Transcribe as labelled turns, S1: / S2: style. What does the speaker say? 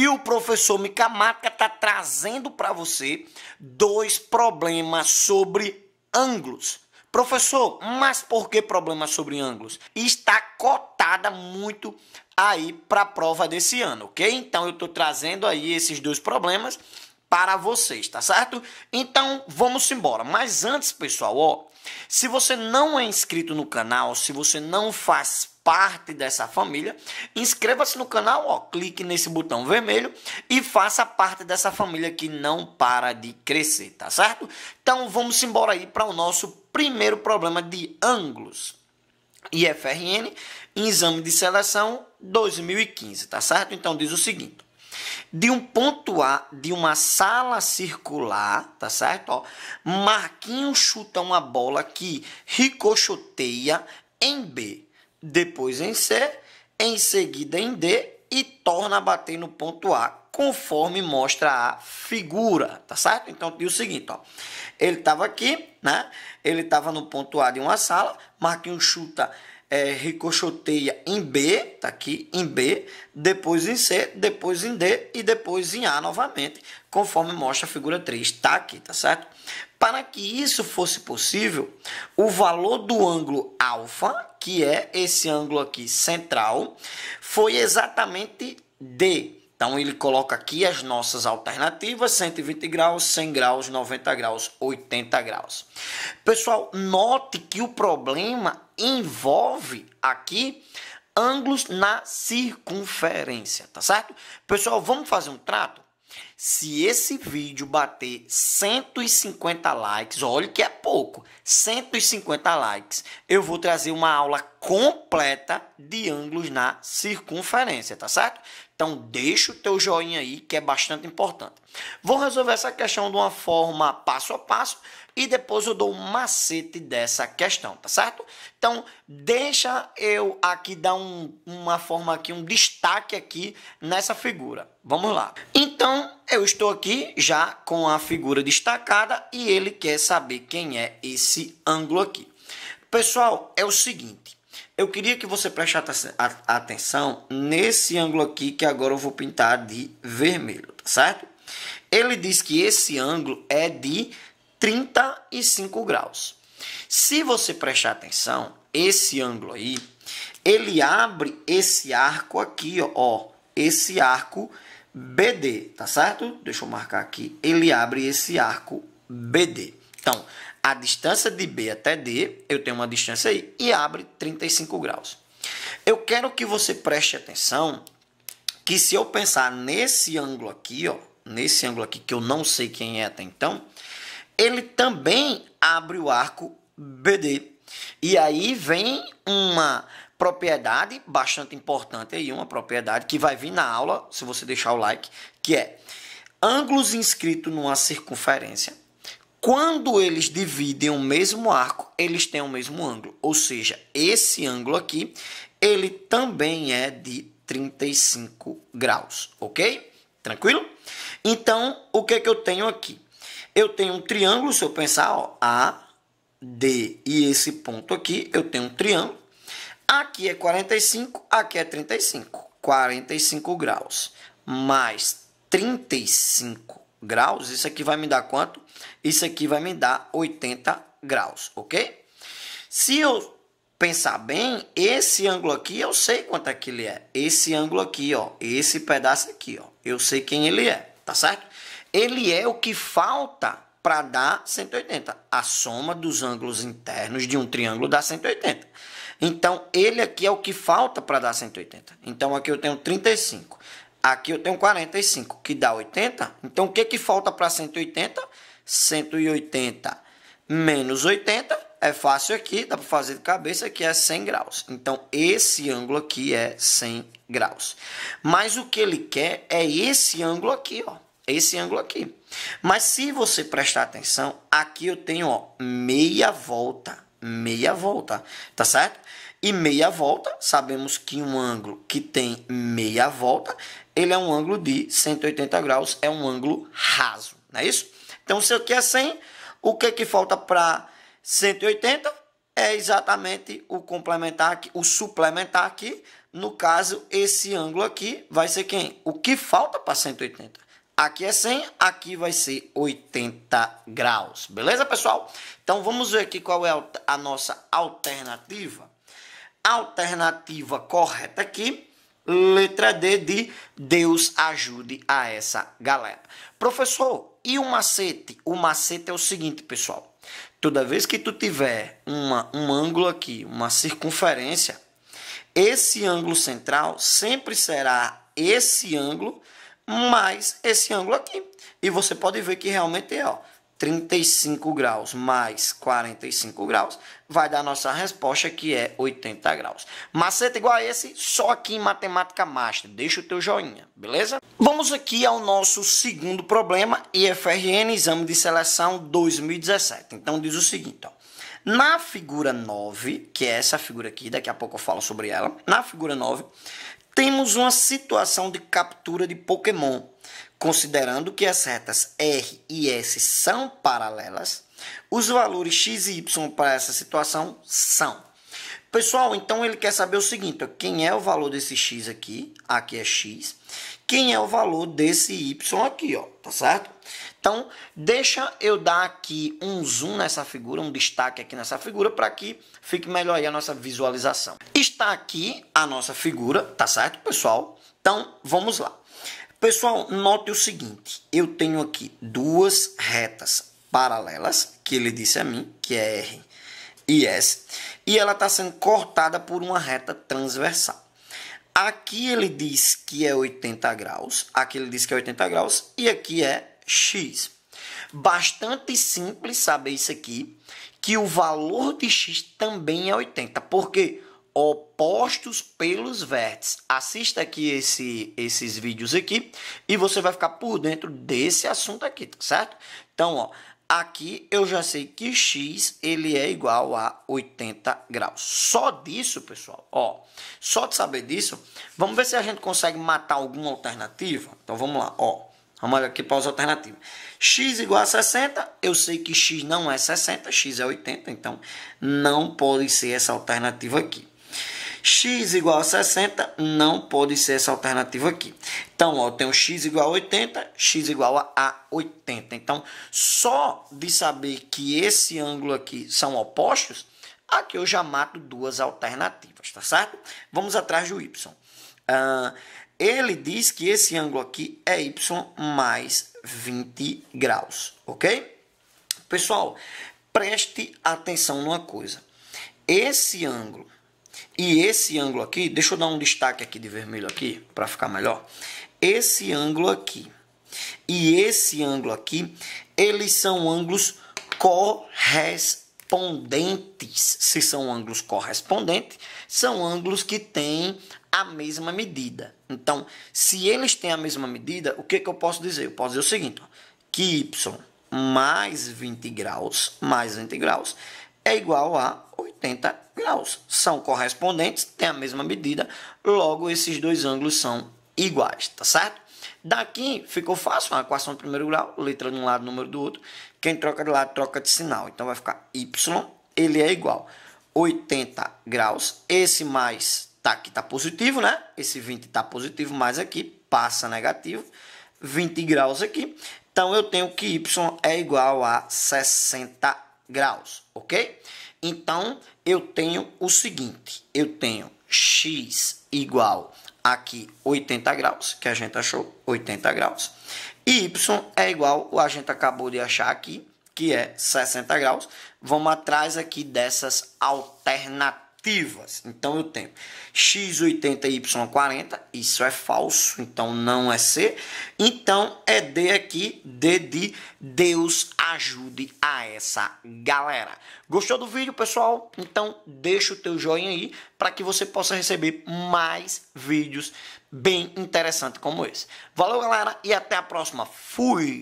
S1: E o professor Micamaca está trazendo para você dois problemas sobre ângulos. Professor, mas por que problemas sobre ângulos? Está cotada muito aí para a prova desse ano, ok? Então eu estou trazendo aí esses dois problemas para vocês, tá certo? Então vamos embora. Mas antes, pessoal, ó, se você não é inscrito no canal, se você não faz parte dessa família, inscreva-se no canal, ó, clique nesse botão vermelho e faça parte dessa família que não para de crescer, tá certo? Então vamos embora aí para o nosso primeiro problema de ângulos. IFRN, exame de seleção 2015, tá certo? Então diz o seguinte: de um ponto A de uma sala circular, tá certo? Ó, Marquinhos chuta uma bola que ricochoteia em B depois em C, em seguida em D e torna a bater no ponto A, conforme mostra a figura, tá certo? Então, tem o seguinte, ó. Ele estava aqui, né? Ele estava no ponto A de uma sala, Marquinhos chuta, é, ricochoteia em B, tá aqui, em B, depois em C, depois em D e depois em A novamente, conforme mostra a figura 3, tá aqui, tá certo? Para que isso fosse possível, o valor do ângulo alfa, que é esse ângulo aqui central, foi exatamente D. Então ele coloca aqui as nossas alternativas: 120 graus, 100 graus, 90 graus, 80 graus. Pessoal, note que o problema envolve aqui ângulos na circunferência, tá certo? Pessoal, vamos fazer um trato? Se esse vídeo bater 150 likes, olha que é pouco, 150 likes, eu vou trazer uma aula completa de ângulos na circunferência, tá certo? Então deixa o teu joinha aí, que é bastante importante. Vou resolver essa questão de uma forma passo a passo e depois eu dou o um macete dessa questão, tá certo? Então deixa eu aqui dar um, uma forma aqui, um destaque aqui nessa figura. Vamos lá. Então eu estou aqui já com a figura destacada e ele quer saber quem é esse ângulo aqui. Pessoal, é o seguinte, eu queria que você prestasse atenção nesse ângulo aqui que agora eu vou pintar de vermelho, tá certo? Ele diz que esse ângulo é de 35 graus. Se você prestar atenção, esse ângulo aí, ele abre esse arco aqui, ó, ó esse arco BD, tá certo? Deixa eu marcar aqui. Ele abre esse arco BD. Então, a distância de B até D, eu tenho uma distância aí, e abre 35 graus. Eu quero que você preste atenção que se eu pensar nesse ângulo aqui, ó, nesse ângulo aqui que eu não sei quem é até então, ele também abre o arco BD. E aí vem uma propriedade bastante importante aí, uma propriedade que vai vir na aula, se você deixar o like, que é ângulos inscritos numa circunferência quando eles dividem o mesmo arco, eles têm o mesmo ângulo. Ou seja, esse ângulo aqui, ele também é de 35 graus, ok? Tranquilo? Então, o que, é que eu tenho aqui? Eu tenho um triângulo, se eu pensar, ó, A, D e esse ponto aqui, eu tenho um triângulo. Aqui é 45, aqui é 35. 45 graus mais 35 graus, isso aqui vai me dar quanto? Isso aqui vai me dar 80 graus, ok? Se eu pensar bem, esse ângulo aqui eu sei quanto é que ele é. Esse ângulo aqui, ó, esse pedaço aqui, ó, eu sei quem ele é, tá certo? Ele é o que falta para dar 180. A soma dos ângulos internos de um triângulo dá 180. Então, ele aqui é o que falta para dar 180. Então, aqui eu tenho 35. Aqui eu tenho 45, que dá 80. Então, o que, que falta para 180? 180 menos 80 é fácil aqui, dá para fazer de cabeça, que é 100 graus. Então, esse ângulo aqui é 100 graus. Mas o que ele quer é esse ângulo aqui, ó. Esse ângulo aqui. Mas se você prestar atenção, aqui eu tenho, ó, meia volta. Meia volta, tá certo? E meia volta, sabemos que um ângulo que tem meia volta, ele é um ângulo de 180 graus, é um ângulo raso, não é isso? Então, se eu quer é 100, o que, é que falta para 180? É exatamente o complementar, aqui, o suplementar aqui. No caso, esse ângulo aqui vai ser quem? O que falta para 180? Aqui é 100, aqui vai ser 80 graus. Beleza, pessoal? Então, vamos ver aqui qual é a nossa alternativa. A alternativa correta aqui Letra D de Deus ajude a essa galera. Professor, e o macete? O macete é o seguinte, pessoal. Toda vez que tu tiver uma, um ângulo aqui, uma circunferência, esse ângulo central sempre será esse ângulo mais esse ângulo aqui. E você pode ver que realmente é, ó, 35 graus mais 45 graus, vai dar a nossa resposta que é 80 graus. Macete igual a esse, só aqui em Matemática Master. Deixa o teu joinha, beleza? Vamos aqui ao nosso segundo problema, IFRN, Exame de Seleção 2017. Então diz o seguinte, ó. Na figura 9, que é essa figura aqui, daqui a pouco eu falo sobre ela. Na figura 9, temos uma situação de captura de Pokémon Considerando que as retas R e S são paralelas, os valores x e y para essa situação são. Pessoal, então ele quer saber o seguinte, quem é o valor desse x aqui, aqui é x, quem é o valor desse y aqui, ó, tá certo? Então, deixa eu dar aqui um zoom nessa figura, um destaque aqui nessa figura, para que fique melhor aí a nossa visualização. Está aqui a nossa figura, tá certo, pessoal? Então, vamos lá. Pessoal, note o seguinte: eu tenho aqui duas retas paralelas que ele disse a mim, que é R e S, e ela está sendo cortada por uma reta transversal. Aqui ele diz que é 80 graus, aqui ele diz que é 80 graus e aqui é x. Bastante simples saber isso aqui, que o valor de x também é 80, porque opostos pelos vértices. Assista aqui esse, esses vídeos aqui e você vai ficar por dentro desse assunto aqui, tá certo? Então, ó, aqui eu já sei que x ele é igual a 80 graus. Só disso, pessoal, ó, só de saber disso, vamos ver se a gente consegue matar alguma alternativa. Então, vamos lá, ó. Vamos olhar aqui para as alternativas. x igual a 60, eu sei que x não é 60, x é 80, então não pode ser essa alternativa aqui x igual a 60 não pode ser essa alternativa aqui. Então, ó, eu tenho x igual a 80, x igual a, 80. Então, só de saber que esse ângulo aqui são opostos, aqui eu já mato duas alternativas, tá certo? Vamos atrás do y. Uh, ele diz que esse ângulo aqui é y mais 20 graus, ok? Pessoal, preste atenção numa coisa. Esse ângulo e esse ângulo aqui, deixa eu dar um destaque aqui de vermelho aqui, para ficar melhor. Esse ângulo aqui e esse ângulo aqui, eles são ângulos correspondentes. Se são ângulos correspondentes, são ângulos que têm a mesma medida. Então, se eles têm a mesma medida, o que, que eu posso dizer? Eu posso dizer o seguinte, que y mais 20 graus, mais 20 graus, é igual a 180 graus. São correspondentes, tem a mesma medida, logo esses dois ângulos são iguais, tá certo? Daqui ficou fácil, uma equação de primeiro grau, letra de um lado, número do outro. Quem troca de lado, troca de sinal. Então vai ficar y, ele é igual 80 graus. Esse mais tá aqui tá positivo, né? Esse 20 tá positivo, mais aqui passa negativo. 20 graus aqui. Então eu tenho que y é igual a 60 graus, ok? Então, eu tenho o seguinte, eu tenho x igual aqui 80 graus, que a gente achou 80 graus, e y é igual, o a gente acabou de achar aqui, que é 60 graus. Vamos atrás aqui dessas alternativas ativas. Então eu tenho x80, y40, isso é falso, então não é C. Então é D aqui, D de Deus ajude a essa galera. Gostou do vídeo, pessoal? Então deixa o teu joinha aí para que você possa receber mais vídeos bem interessantes como esse. Valeu, galera, e até a próxima. Fui!